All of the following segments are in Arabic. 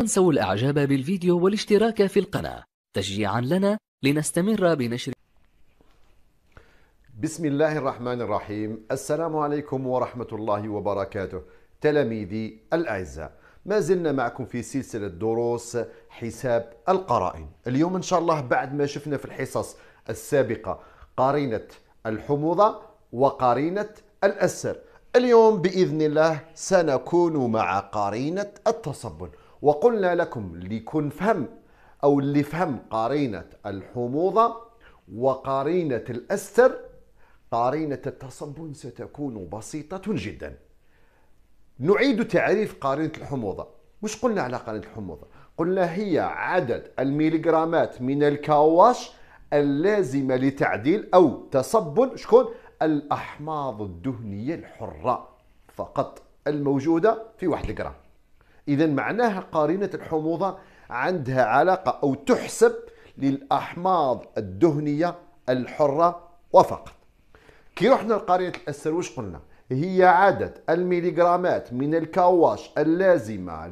تنسوا الإعجاب بالفيديو والاشتراك في القناة تشجيعا لنا لنستمر بنشر بسم الله الرحمن الرحيم السلام عليكم ورحمة الله وبركاته تلاميذي الأعزاء ما زلنا معكم في سلسلة دروس حساب القرائن اليوم إن شاء الله بعد ما شفنا في الحصص السابقة قرينة الحموضة وقرينة الأسر اليوم بإذن الله سنكون مع قرينة التصبن وقلنا لكم ليكون فهم أو اللي فهم قرينة الحموضة وقرينة الأستر قرينة التصبن ستكون بسيطة جدا نعيد تعريف قرينة الحموضة مش قلنا على قرينة الحموضة؟ قلنا هي عدد الميليغرامات من الكواش اللازمة لتعديل أو تصبن شكون؟ الأحماض الدهنية الحرة فقط الموجودة في واحد الجرام إذا معناها قارنة الحموضة عندها علاقة أو تحسب للأحماض الدهنية الحرة وفقط كي رحنا لقارنة الأسر واش قلنا هي عدد الميليغرامات من الكواش اللازمة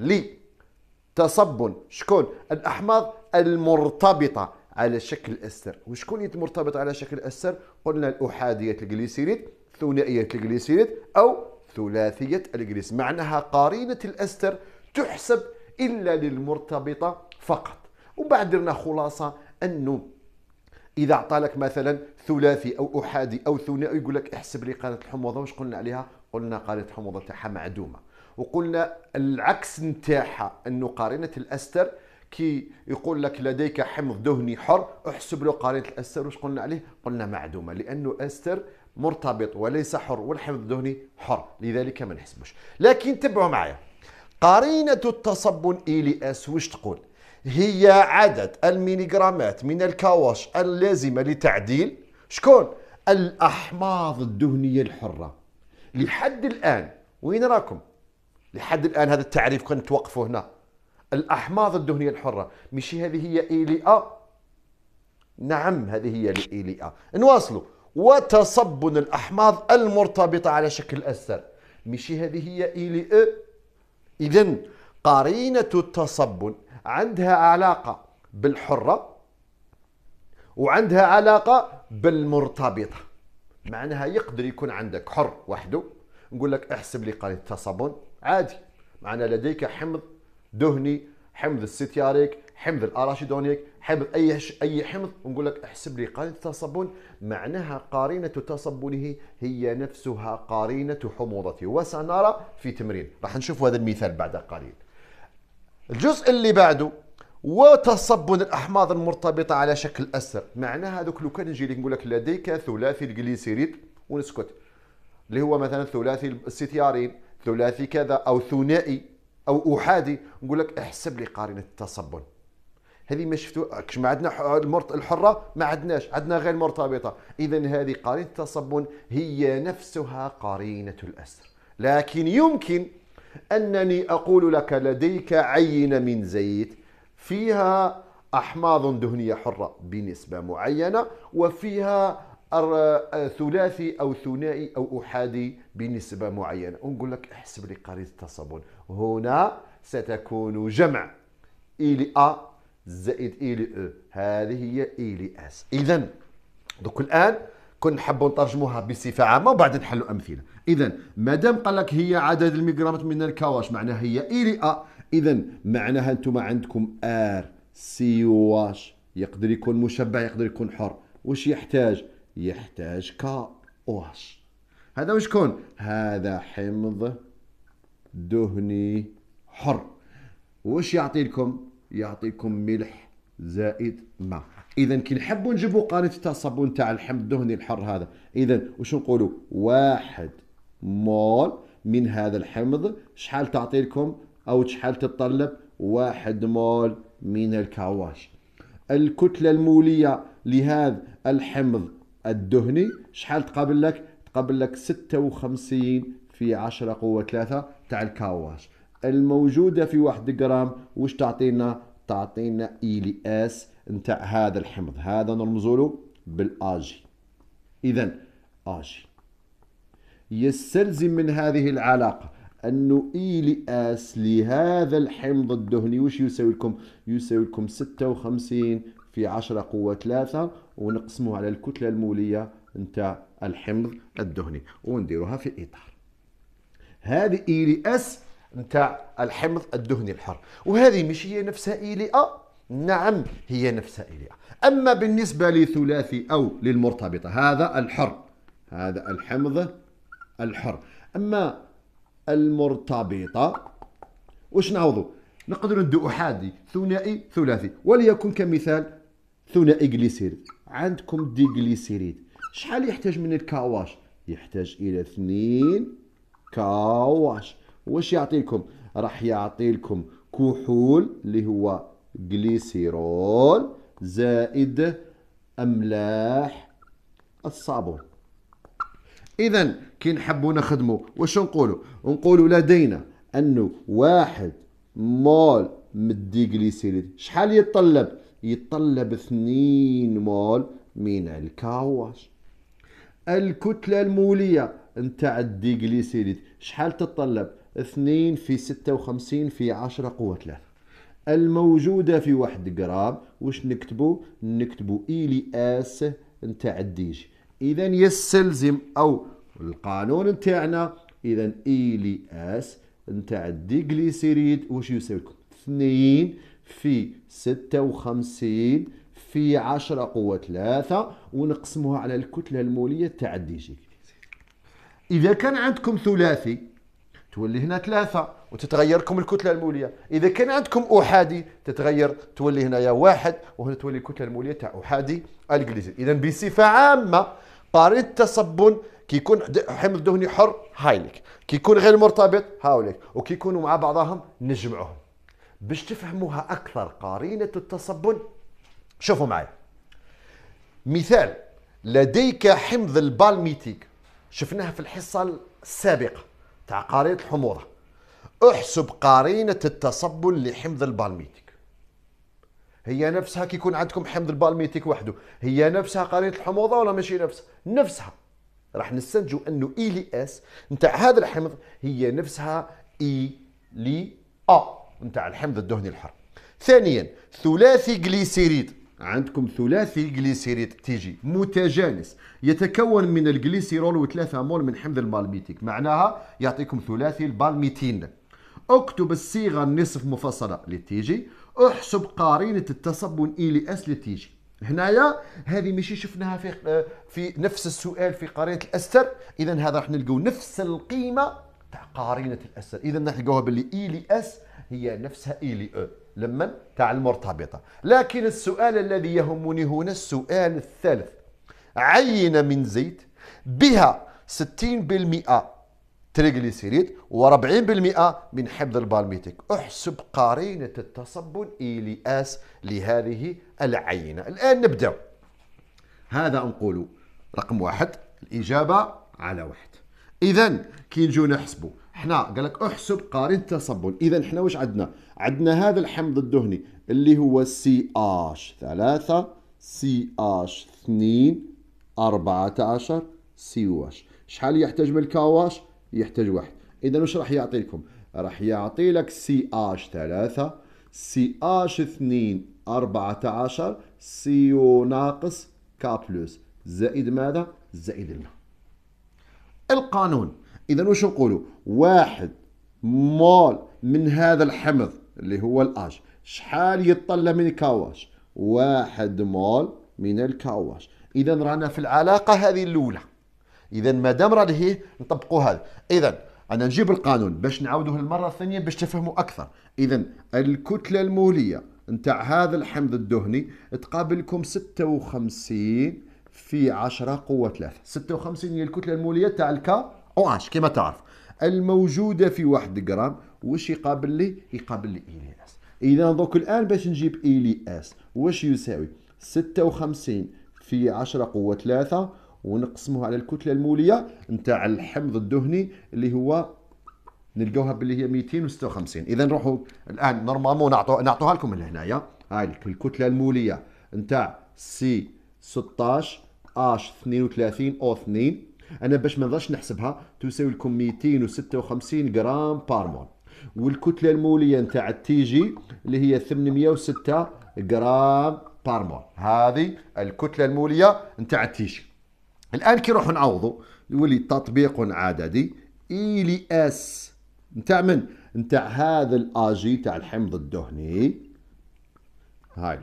لتصبن شكون الأحماض المرتبطة على شكل الاستر وشكون يتمرتبط على شكل الاستر قلنا الأحادية الجليسيريد ثنائية الجليسيريد أو ثلاثية الجليس معناها قارينة الأستر تحسب إلا للمرتبطة فقط وبعد درنا خلاصة أنه إذا لك مثلا ثلاثي أو أحادي أو ثنائي يقول لك احسب لي قناه الحموضة واش قلنا عليها؟ قلنا قناه الحموضة تاعها معدومة وقلنا العكس نتاعها أنه قارنة الأستر كي يقول لك لديك حمض دهني حر احسب له قارنة الأستر واش قلنا عليه؟ قلنا معدومة لأنه أستر مرتبط وليس حر والحمض الدهني حر لذلك ما نحسبوش لكن تبعوا معايا قرينة التصبن أس واش تقول هي عدد الميليغرامات من الكاوش اللازمة لتعديل شكون الأحماض الدهنية الحرة لحد الآن وين راكم لحد الآن هذا التعريف كنت توقفوا هنا الأحماض الدهنية الحرة مشي هذه هي إيليا نعم هذه هي الإيليا نواصلوا وتصبن الأحماض المرتبطة على شكل أسر مشي هذه هي إيليا إذا قرينة التصبن عندها علاقة بالحرة وعندها علاقة بالمرتبطة معناها يقدر يكون عندك حر وحده نقول لك احسب لي قرينة التصبن عادي معنا لديك حمض دهني حمض الستياريك حمض الاراشيدونيك حابب اي اي حمض نقول لك احسب لي قرينه التصبن معناها قرينه تصبنه هي نفسها قرينه حموضته وسنرى في تمرين راح نشوف هذا المثال بعد قليل الجزء اللي بعده وتصبن الاحماض المرتبطه على شكل اسر معناها هذوك لو كان نجي نقول لك لديك ثلاثي الجليسيريد ونسكت اللي هو مثلا ثلاثي الستيارين ثلاثي كذا او ثنائي او احادي نقول لك احسب لي قرينه التصبن هذه ما شفتوا كش ما عندنا المرت الحره ما عندناش عندنا غير المرتبطه اذا هذه قرينه التصبن هي نفسها قرينه الاسر لكن يمكن انني اقول لك لديك عينه من زيت فيها احماض دهنيه حره بنسبه معينه وفيها ثلاثي او ثنائي او احادي بنسبه معينه ونقول لك احسب لي قرينه التصبن هنا ستكون جمع إلى زائد اي لي او هذه هي اي e لي اس اذا دوك الان كنا نحبوا نترجموها بصفه عامه وبعد نحلوا امثله اذا مادام قال لك هي عدد الميغرامات من الكواش معناها هي اي e لي ا اذا معناها انتم عندكم ار سي واش يقدر يكون مشبع يقدر يكون حر واش يحتاج يحتاج كا واش هذا واش كون هذا حمض دهني حر واش يعطي لكم يعطيكم ملح زائد ماء اذا كي نحبوا نجيبوا قناه تاع الصابون تاع الحمض الدهني الحر هذا اذا واش نقولوا واحد مول من هذا الحمض شحال تعطي لكم او شحال تتطلب واحد مول من الكاواش الكتلة المولية لهذا الحمض الدهني شحال تقابل لك تقابل لك 56 في 10 قوة 3 تاع الكاواش الموجوده في واحد غرام واش تعطينا تعطينا اي لي اس نتاع هذا الحمض هذا نرمزوا له بالاجي اذا اجي يستلزم من هذه العلاقه انه اي لي اس لهذا الحمض الدهني واش يساوي لكم يساوي لكم 56 في 10 قوه 3 ونقسمه على الكتله الموليه نتاع الحمض الدهني ونديروها في اطار هذه اي لي اس نتاع الحمض الدهني الحر وهذه مش هي نفسها إيليئة نعم هي نفسها إيليئة أما بالنسبة لثلاثي أو للمرتبطة هذا الحر هذا الحمض الحر أما المرتبطة واش نعوضوا نقدر ندو أحادي ثنائي ثلاثي وليكن كمثال ثنائي جليسيريد عندكم دي جليسيريد شحال يحتاج من الكاواش يحتاج إلى اثنين كاواش واش يعطي لكم راح يعطي لكم كحول اللي هو جليسيرول زائد املاح الصابون اذا كي نحبوا نخدموا واش نقولوا نقولوا لدينا انه واحد مول من جليسيريد شحال يتطلب يتطلب 2 مول من الكاواش الكتله الموليه نتاع الديغليسيريد شحال تتطلب 2 في 56 في 10 قوة 3 الموجودة في واحد جرام واش نكتبو نكتبو إي آس نتاع الديجي إذا يستلزم أو القانون نتاعنا إذا إي آس نتاع الديجليسيريد واش يساوي لكم 2 في 56 في 10 قوة 3 ونقسموها على الكتلة المولية تاع الديجي إذا كان عندكم ثلاثي تولي هنا ثلاثة وتتغيركم الكتلة المولية إذا كان عندكم أحادي تتغير تولي هنايا واحد وهنا تولي الكتلة المولية تاع أحادي الجليزيل إذا بصفة عامة قارن التصبن كيكون حمض دهني حر هايلك كيكون غير مرتبط هاولك وكيكونوا مع بعضهم نجمعهم باش تفهموها أكثر قرينة التصبن شوفوا معايا مثال لديك حمض البالميتيك شفناه في الحصة السابقة تاع قرينه الحموره احسب قرينه التصبل لحمض البالميتيك هي نفسها كي يكون عندكم حمض البالميتيك وحده هي نفسها قرينه الحموضه ولا ماشي نفسها نفسها راح نستنتجوا انه اي لي اس نتاع هذا الحمض هي نفسها اي لي ا نتاع الحمض الدهني الحر ثانيا ثلاثي جليسيريد عندكم ثلاثي الجليسيريد تيجي متجانس يتكون من الجليسيرول وثلاثة مول من حمض البالميتيك معناها يعطيكم ثلاثي البالميتين اكتب الصيغة النصف مفصلة للتيجي احسب قارينة التصبن اي لي اس للتيجي هنايا هذه ماشي شفناها في في نفس السؤال في قارينة الاستر اذا هذا راح نلقاو نفس القيمة تاع قارينة الاستر اذا راح نلقاوها باللي اي لي اس هي نفسها اي لي او لمن تاع المرتبطة لكن السؤال الذي يهمني هنا السؤال الثالث عينة من زيت بها 60% تريغليسيريد و40% من حمض البالميتيك احسب قرينة التصبن آس لهذه العينة الآن نبدأ هذا نقول رقم واحد الإجابة على واحد إذا كي نجيو نحسبوا حنا قال لك احسب قارن تصبن اذا حنا واش عندنا عندنا هذا الحمض الدهني اللي هو سي اش 3 سي اش 2 14 سي واش شحال يحتاج من الكواش يحتاج واحد اذا واش راح يعطي لكم راح يعطي لك سي اش 3 سي اش 2 14 سي او ناقص كا بلس زائد ماذا زائد الماء القانون اذا واش نقولوا واحد مول من هذا الحمض اللي هو الاش شحال يطلع من الكاواش واحد مول من الكاواش اذا رانا في العلاقه هذه الاولى اذا مادام راه هي نطبقوا هذا اذا انا نجيب القانون باش نعاودوه المره الثانيه باش تفهموا اكثر اذا الكتله الموليه نتاع هذا الحمض الدهني تقابلكم 56 في 10 قوه 3 56 هي الكتله الموليه تاع الكا 12 كما تعرف الموجوده في 1 جرام واش يقابل لي يقابل لي اي لي اس اذا دوك الان باش نجيب اي لي اس واش يساوي 56 في 10 قوه 3 ونقسموه على الكتله الموليه نتاع الحمض الدهني اللي هو نلقاوها باللي هي 256 اذا نروحوا الان نورمالمون نعطو نعطوها لكم من هنايا هاي الكتله الموليه نتاع سي 16 اش 32 او 2 انا باش ما نظلش نحسبها تساوي لكم 256 غرام مول والكتله الموليه نتاع التي جي اللي هي 806 غرام بارمول هذه الكتله الموليه نتاع التي جي الان كي نروحوا نعوضوا يولي تطبيق عددي اي لي اس نتاع من نتاع هذا الاجي تاع الحمض الدهني هاي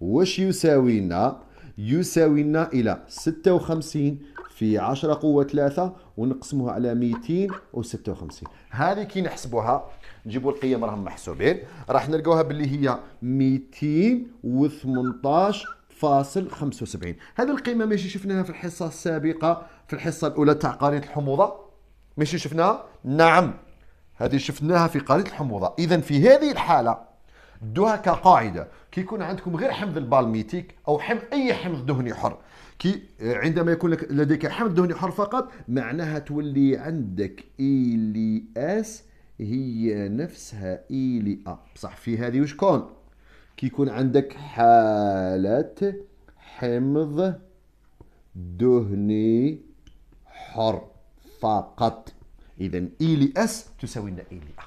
واش يساوي لنا يساوي لنا الى 56 في 10 قوه 3 ونقسموها على 256 هذه كي نحسبوها نجيبوا القيم راهم محسوبين راح نلقاوها باللي هي 218.75 فاصل هذه القيمه ماشي شفناها في الحصه السابقه في الحصه الاولى تاع قرينه الحموضه ماشي شفناها نعم هذه شفناها في قرينه الحموضه اذا في هذه الحاله دوها كقاعده كي يكون عندكم غير حمض البالميتيك او حمض اي حمض دهني حر كي عندما يكون لك لديك حمض دهني حر فقط معناها تولي عندك ايلي اس هي نفسها ايلي ا بصح في هذه وشكون كون كي يكون عندك حاله حمض دهني حر فقط اذا ايلي اس تساوي لنا إيلي ا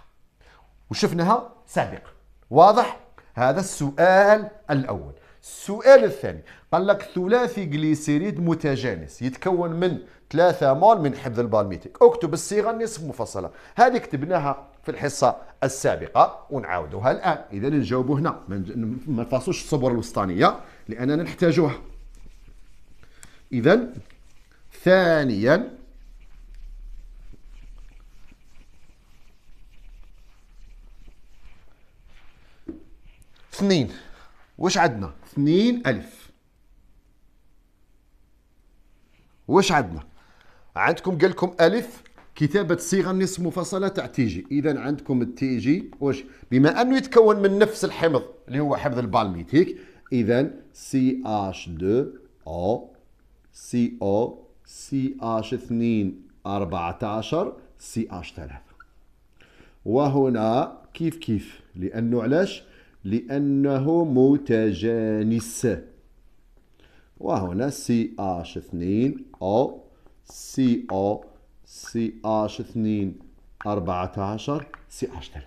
وشفناها سابقا واضح هذا السؤال الاول السؤال الثاني قال لك ثلاثي جليسيريد متجانس يتكون من ثلاثة مول من حبض البالميتك اكتب الصيغه النصف مفصله هذه كتبناها في الحصه السابقه ونعاودوها الان اذا نجاوبوا هنا ما نفاصوش الصبر الوسطانيه لاننا نحتاجوها اذا ثانيا اثنين واش عندنا اثنين الف واش عندنا عندكم قال لكم الف كتابه صيغه نصف مفصله تاع تي جي اذا عندكم التي جي واش بما انه يتكون من نفس الحمض اللي هو حمض البالميتيك اذا سي اش 2 او سي او سي اش 2 14 سي اش 3 وهنا كيف كيف لانه علاش لأنه متجانس وهنا سي اش 2 او سي او سي اش 2 14 سي اش 3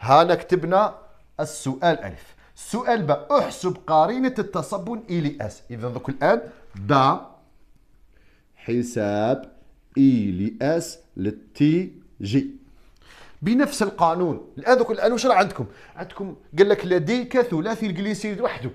هانا كتبنا السؤال ألف السؤال ب احسب قرينة التصبن اي لي اس إذا دوك الآن دا حساب اي لي اس للتي جي بنفس القانون الان الان واش راه عندكم عندكم قال لك لديك ثلاثي الجليسيريد وحده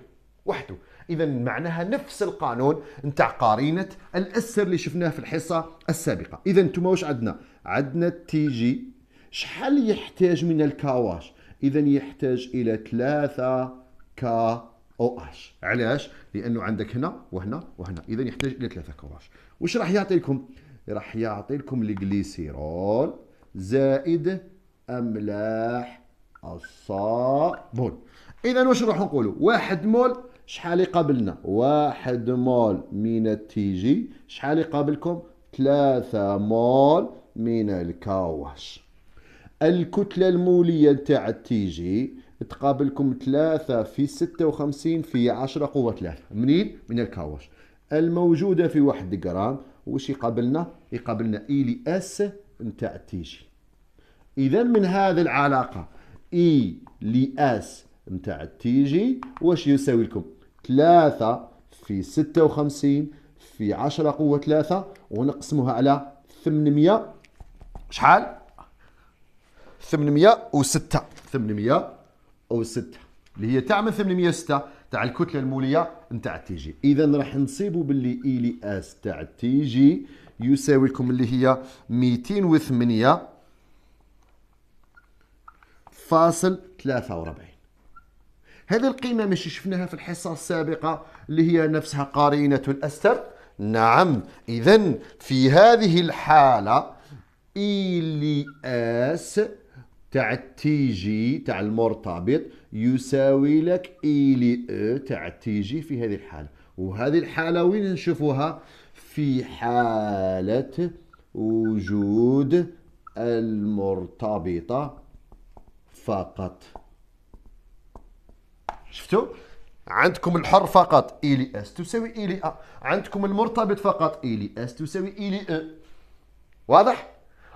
وحده اذا معناها نفس القانون نتاع قرينه الاسر اللي شفناه في الحصه السابقه اذا انتم واش عندنا عندنا التي جي شحال يحتاج من الكاواش اذا يحتاج الى ثلاثة كا او اش علاش لانه عندك هنا وهنا وهنا اذا يحتاج الى ثلاثة كاواش واش راح يعطي لكم راح يعطي لكم الجليسيرول زائد أملاح الصابون إذا واش نروح نقولوا واحد مول شحال يقابلنا واحد مول من التي جي شحال يقابلكم ثلاثة مول من الكاوش الكتلة المولية نتاع جي تقابلكم ثلاثة في ستة وخمسين في عشرة قوة ثلاثة منين؟ من الكاوش الموجودة في واحد جرام وش يقابلنا؟ يقابلنا إيلي اس نتاع جي اذا من هذه العلاقه اي لاس نتاع تي جي واش يساوي لكم 3 في 56 في 10 قوه 3 ونقسموها على 800 شحال 806 806 اللي هي تاع من 806 تاع الكتله الموليه نتاع التي جي اذا راح نصيبوا باللي اي لي اس تاع التي جي يساوي لكم اللي هي 208 فاصل 43 هذه القيمة ماشي شفناها في الحصة السابقة اللي هي نفسها قرينة الأستر نعم إذا في هذه الحالة إلي أس تاع التي جي تاع المرتبط يساوي لك إلي أو تاع التي جي في هذه الحالة وهذه الحالة وين نشوفوها في حالة وجود المرتبطة فقط شفتوا عندكم الحر فقط إي لي اس تساوي إي لي ا عندكم المرتبط فقط إي لي اس تساوي إي لي ا واضح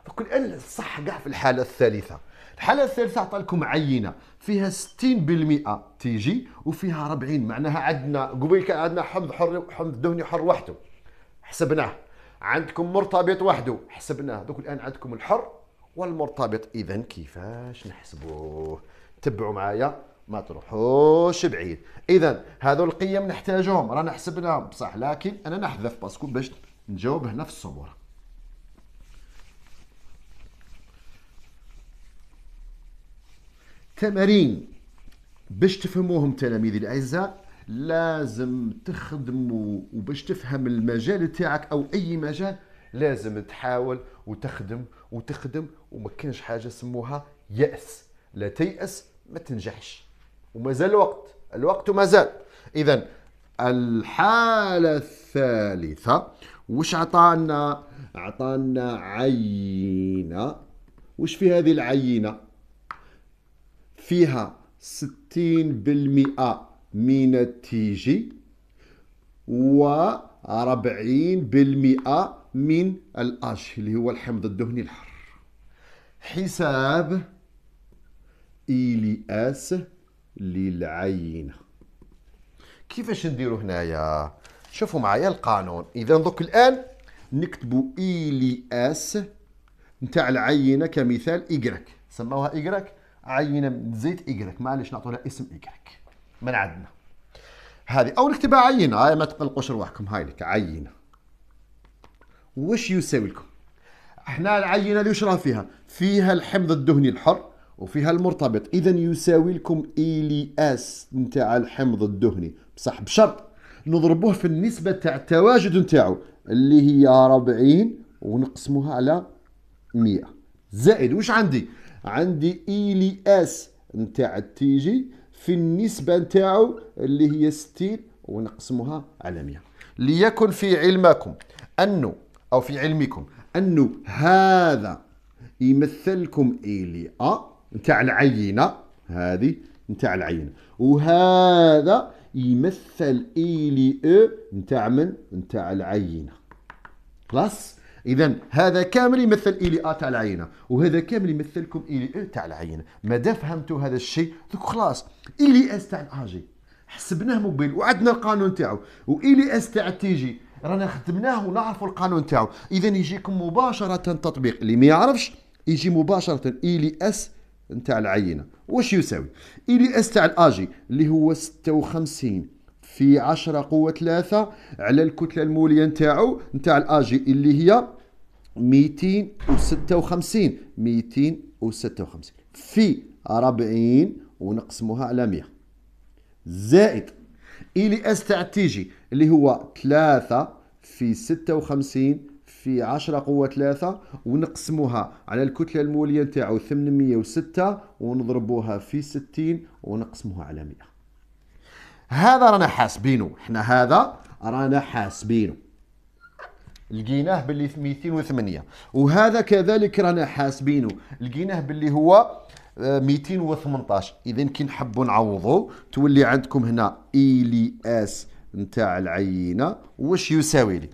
دوك الان صح كاع في الحاله الثالثه الحاله الثالثه عطى لكم عينه فيها 60% تيجي وفيها 40 معناها عندنا قبيل كان عندنا حمض حر حمض دهني حر وحده حسبناه عندكم مرتبط وحده حسبناه دوك الان عندكم الحر والمرتبط اذا كيفاش نحسبوه تبعوا معايا ما تروحوش بعيد اذا هذو القيم نحتاجهم رانا حسبناهم بصح لكن انا نحذف باسكو باش نجاوب هنا في الصبوره تمارين باش تفهموهم تلاميذي الاعزاء لازم تخدموا وباش تفهم المجال تاعك او اي مجال لازم تحاول وتخدم وتخدم وما كانش حاجه سموها ياس لا تيأس ما تنجحش ومازال وقت الوقت مازال اذا الحالة الثالثة وش عطانا عطانا عينة وش في هذه العينة فيها ستين بالمئة من التيجي و بالمئة من الأش اللي هو الحمض الدهني الحر حساب اس للعينة كيفاش نديرو هنايا شوفوا معايا القانون إذا دوك الآن نكتبوا اس نتاع العينة كمثال إجرك سموها إجرك عينة من زيت إجرك معليش نعطوا لها اسم إجرك من عندنا هذه أو نكتبها عينة ما تقلقوش رواحكم هاي لك عينة وش يساوي لكم احنا العينه اللي وش راه فيها فيها الحمض الدهني الحر وفيها المرتبط اذا يساوي لكم اي اس نتاع الحمض الدهني بصح بشرط نضربوه في النسبه تاع التواجد نتاعو اللي هي 40 ونقسموها على 100 زائد وش عندي عندي ايلي اس نتاع التي جي في النسبه نتاعو اللي هي 60 ونقسموها على 100 ليكن في علمكم انه أو في علمكم أنه هذا يمثلكم إيليا نتاع العينة هذه نتاع العينة وهذا يمثل إيلي أو نتاع من؟ نتاع العينة خلاص إذا هذا كامل يمثل إيلي أ تاع العينة وهذا كامل يمثلكم إيلي أو تاع العينة مادام فهمتوا هذا الشيء دوك خلاص إيلي أس تاع الأجي حسبناه مقبل وعدنا القانون تاعو وإيلي أس تاع التيجي رانا خدمناه ونعرفوا القانون تاعو اذا يجيكم مباشره تطبيق اللي ما يعرفش يجي مباشره اي لي اس نتاع العينه واش يساوي اي لي اس تاع الاجي اللي هو 56 في 10 قوه 3 على الكتله الموليه نتاعو نتاع الاجي اللي هي 256 256 في 40 ونقسموها على 100 زائد اي لي اس تاع تيجي اللي هو 3 في 56 في 10 قوة 3 ونقسموها على الكتلة المولية نتاعو 806 ونضربوها في 60 ونقسموها على 100 هذا رانا حاسبينه احنا هذا رانا حاسبينه لقيناه باللي 208 وهذا كذلك رانا حاسبينه لقيناه باللي هو 218 آه، اذا كي نحبوا نعوضوا تولي عندكم هنا اي لي اس نتاع العينه واش يساوي لي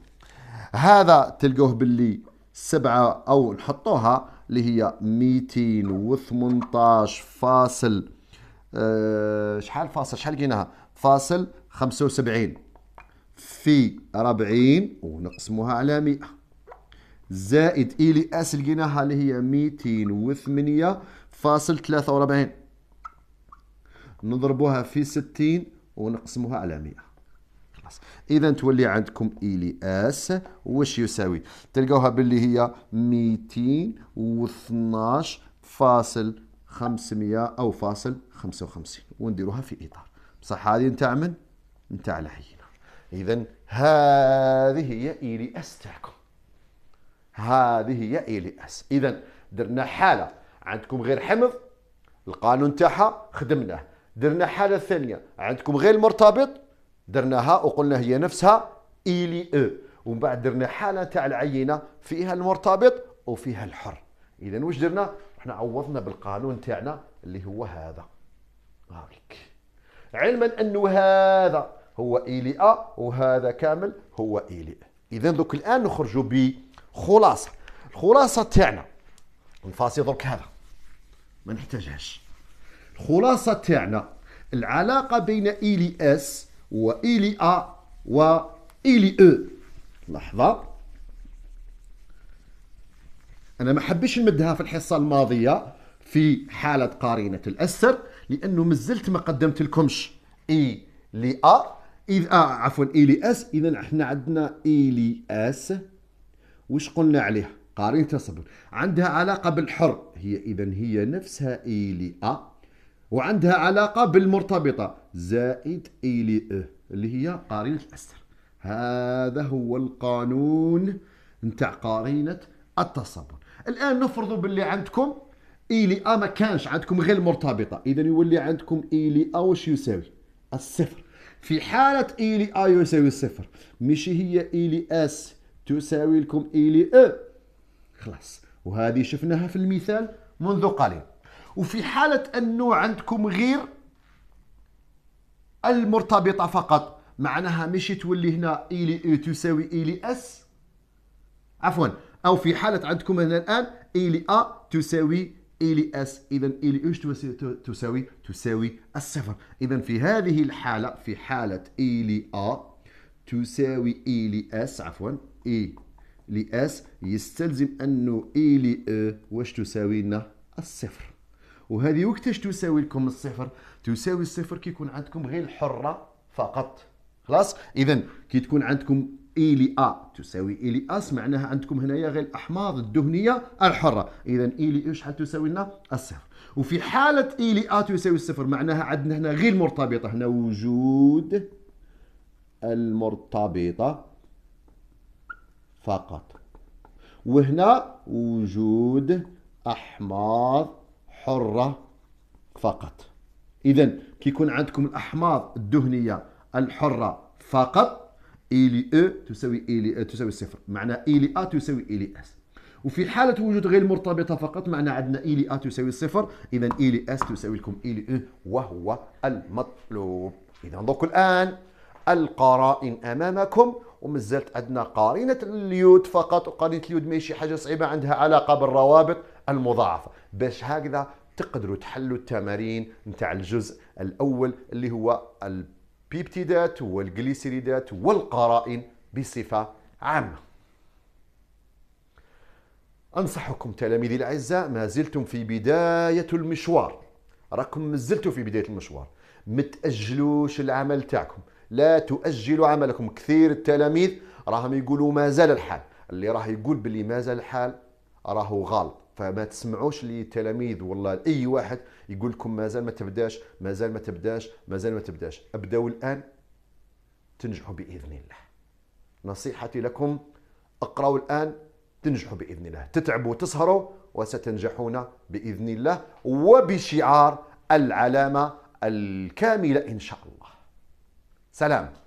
هذا تلقوه باللي سبعة او نحطوها اللي هي 218 فاصل آه، شحال فاصل شحال لقيناها فاصل 75 في 40 ونقسموها على 100 زائد اي لي اس لقيناها اللي هي 208 فاصل 43 نضربوها في 60 ونقسموها على 100 خلاص اذا تولي عندكم الي اس واش يساوي تلقاوها باللي هي 212 فاصل 500 او فاصل 55 ونديروها في اطار بصح هذه نتاع من نتاع العينه اذا هذه هي الي اس تاعكم هذه هي الي اس اذا درنا حاله عندكم غير حمض القانون تاعها خدمناه درنا حاله ثانيه عندكم غير مرتبط درناها وقلنا هي نفسها إيلي أو ومن بعد درنا حالة تاع العينة فيها المرتبط وفيها الحر إذا واش درنا؟ احنا عوضنا بالقانون تاعنا اللي هو هذا هاك علما أنه هذا هو إيلي أ وهذا كامل هو إيلي إذا دوك الآن نخرجوا بخلاصة الخلاصة تاعنا الفاصل درك هذا ما نحتاجهاش الخلاصة تاعنا العلاقة بين إيلي اس أ وإليا أ لحظة أنا ما حبيش نمدها في الحصة الماضية في حالة قارينة الأسر لأنه مازلت ما قدمت لكمش إي لي أ إذ آه عفوا لي أس إذا احنا عندنا إي لي أس وش قلنا عليها؟ قارينة صبر عندها علاقة بالحر هي إذا هي نفسها إي لي أ وعندها علاقه بالمرتبطه زائد اي لي اه اللي هي قرينه الاسر هذا هو القانون نتاع قرينه التصبر الان نفرض باللي عندكم اي لي ا ما كانش عندكم غير مرتبطة اذا يولي عندكم اي لي e ا واش يساوي الصفر في حاله اي لي e ا يساوي الصفر مش هي اي لي اس تساوي لكم اي لي ا خلاص وهذه شفناها في المثال منذ قليل وفي حالة أنه عندكم غير المرتبطة فقط معناها مش تولي هنا e لي إي e تساوي e لي أس عفوا أو في حالة عندكم هنا الآن لي أ تساوي لي أس إذا لي إيش تساوي تساوي الصفر إذا في هذه الحالة في حالة لي أ تساوي لي أس عفوا إي لإس يستلزم أنه إي لإ واش تساوي لنا الصفر وهذه وقتاش تساوي لكم الصفر تساوي الصفر كيكون عندكم غير الحره فقط خلاص اذا كي تكون عندكم اي لي ا تساوي اي لي اس معناها عندكم هنايا غير الاحماض الدهنيه الحره اذا اي لي اي شحال تساوي لنا الصفر وفي حاله اي لي ا تساوي الصفر معناها عندنا هنا غير مرتبطه هنا وجود المرتبطه فقط وهنا وجود احماض حرة فقط إذا كيكون عندكم الأحماض الدهنية الحرة فقط إيلي أو e تساوي إيلي أو e تساوي صفر معنى إيلي أ e تساوي إيلي أس وفي حالة وجود غير مرتبطة فقط معنى عندنا إيلي أ تساوي صفر إذا إيلي أس تساوي لكم إيلي أو وهو المطلوب إذا دوك الآن القرائن أمامكم ومازالت عندنا قارينة اليود فقط وقارينة اليود ماشي حاجة صعيبة عندها علاقة بالروابط المضاعفه باش هكذا تقدروا تحلوا التمارين نتاع الجزء الاول اللي هو البيبتيدات والجليسيريدات والقرائن بصفه عامه أنصحكم تلاميذي الأعزاء ما زلتم في بداية المشوار راكم مازلتوا في بداية المشوار ما تأجلوش العمل تاعكم لا تؤجلوا عملكم كثير التلاميذ راهم يقولوا ما زال الحال اللي راه يقول باللي ما زال الحال راهو غلط فما تسمعوش للتلاميذ والله اي واحد يقول لكم مازال ما تبداش مازال ما تبداش مازال ما تبداش ابداوا الان تنجحوا باذن الله نصيحتي لكم اقراوا الان تنجحوا باذن الله تتعبوا تسهروا وستنجحون باذن الله وبشعار العلامه الكامله ان شاء الله سلام